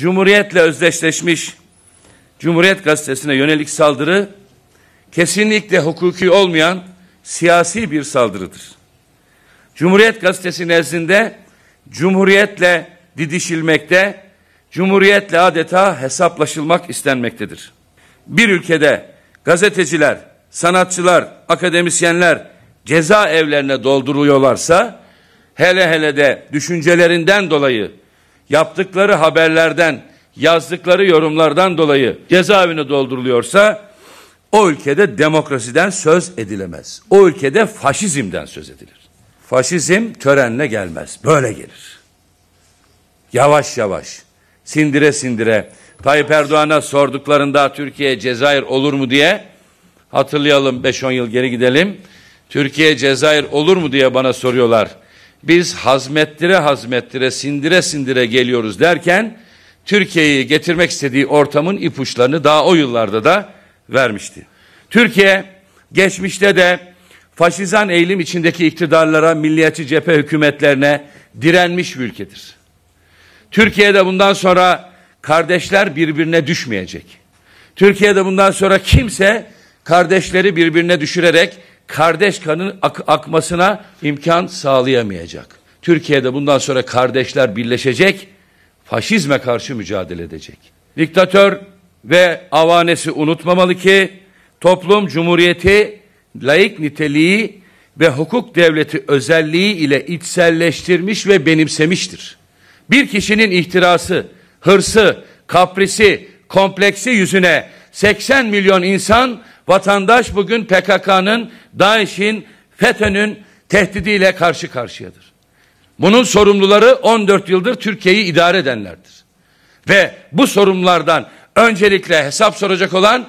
Cumhuriyetle özdeşleşmiş Cumhuriyet Gazetesi'ne yönelik saldırı kesinlikle hukuki olmayan siyasi bir saldırıdır. Cumhuriyet Gazetesi nezdinde Cumhuriyetle didişilmekte, Cumhuriyetle adeta hesaplaşılmak istenmektedir. Bir ülkede gazeteciler, sanatçılar, akademisyenler ceza evlerine dolduruluyorlarsa, hele hele de düşüncelerinden dolayı yaptıkları haberlerden, yazdıkları yorumlardan dolayı cezaevine dolduruluyorsa o ülkede demokrasiden söz edilemez. O ülkede faşizmden söz edilir. Faşizm törenle gelmez. Böyle gelir. Yavaş yavaş, sindire sindire. Tayyip Erdoğan'a sorduklarında Türkiye Cezayir olur mu diye hatırlayalım 5-10 yıl geri gidelim. Türkiye Cezayir olur mu diye bana soruyorlar biz hazmettire hazmettire sindire sindire geliyoruz derken Türkiye'yi getirmek istediği ortamın ipuçlarını daha o yıllarda da vermişti. Türkiye geçmişte de faşizan eğilim içindeki iktidarlara, milliyetçi cephe hükümetlerine direnmiş bir ülkedir. Türkiye'de bundan sonra kardeşler birbirine düşmeyecek. Türkiye'de bundan sonra kimse kardeşleri birbirine düşürerek kardeş kanın ak akmasına imkan sağlayamayacak. Türkiye'de bundan sonra kardeşler birleşecek, faşizme karşı mücadele edecek. Diktatör ve avanesi unutmamalı ki toplum cumhuriyeti laik niteliği ve hukuk devleti özelliği ile içselleştirmiş ve benimsemiştir. Bir kişinin ihtirası, hırsı, kaprisi, kompleksi yüzüne 80 milyon insan Vatandaş bugün PKK'nın, DAEŞ'in, FETÖ'nün tehdidiyle karşı karşıyadır. Bunun sorumluları 14 yıldır Türkiye'yi idare edenlerdir. Ve bu sorumlulardan öncelikle hesap soracak olan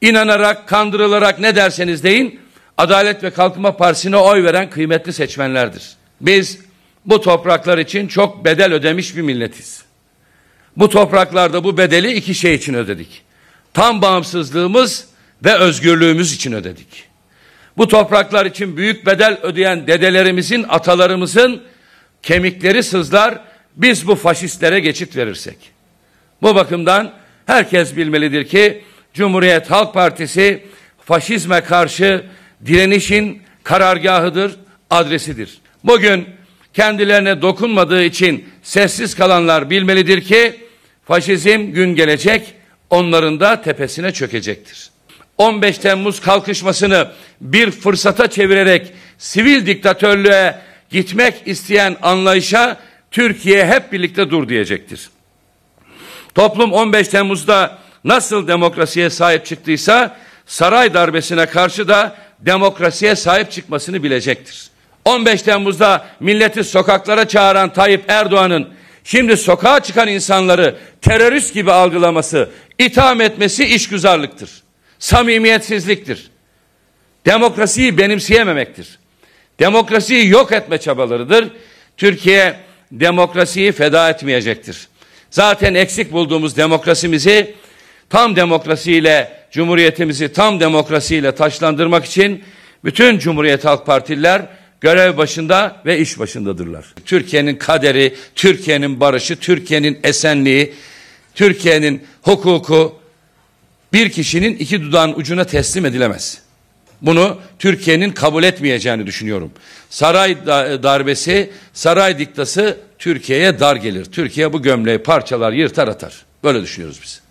inanarak, kandırılarak ne derseniz deyin Adalet ve Kalkınma Partisi'ne oy veren kıymetli seçmenlerdir. Biz bu topraklar için çok bedel ödemiş bir milletiz. Bu topraklarda bu bedeli iki şey için ödedik. Tam bağımsızlığımız ve özgürlüğümüz için ödedik. Bu topraklar için büyük bedel ödeyen dedelerimizin, atalarımızın kemikleri sızlar biz bu faşistlere geçit verirsek. Bu bakımdan herkes bilmelidir ki Cumhuriyet Halk Partisi faşizme karşı direnişin karargahıdır, adresidir. Bugün kendilerine dokunmadığı için sessiz kalanlar bilmelidir ki faşizm gün gelecek onların da tepesine çökecektir. 15 Temmuz kalkışmasını bir fırsata çevirerek sivil diktatörlüğe gitmek isteyen anlayışa Türkiye hep birlikte dur diyecektir. Toplum 15 Temmuz'da nasıl demokrasiye sahip çıktıysa saray darbesine karşı da demokrasiye sahip çıkmasını bilecektir. 15 Temmuz'da milleti sokaklara çağıran Tayyip Erdoğan'ın şimdi sokağa çıkan insanları terörist gibi algılaması, itham etmesi işgüzarlıktır samimiyetsizliktir. Demokrasiyi benimseyememektir. Demokrasiyi yok etme çabalarıdır. Türkiye demokrasiyi feda etmeyecektir. Zaten eksik bulduğumuz demokrasimizi tam demokrasiyle, cumhuriyetimizi tam demokrasiyle taşlandırmak için bütün Cumhuriyet Halk Partililer görev başında ve iş başındadırlar. Türkiye'nin kaderi, Türkiye'nin barışı, Türkiye'nin esenliği, Türkiye'nin hukuku, bir kişinin iki dudağın ucuna teslim edilemez. Bunu Türkiye'nin kabul etmeyeceğini düşünüyorum. Saray e, darbesi, saray diktası Türkiye'ye dar gelir. Türkiye bu gömleği parçalar yırtar atar. Böyle düşünüyoruz biz.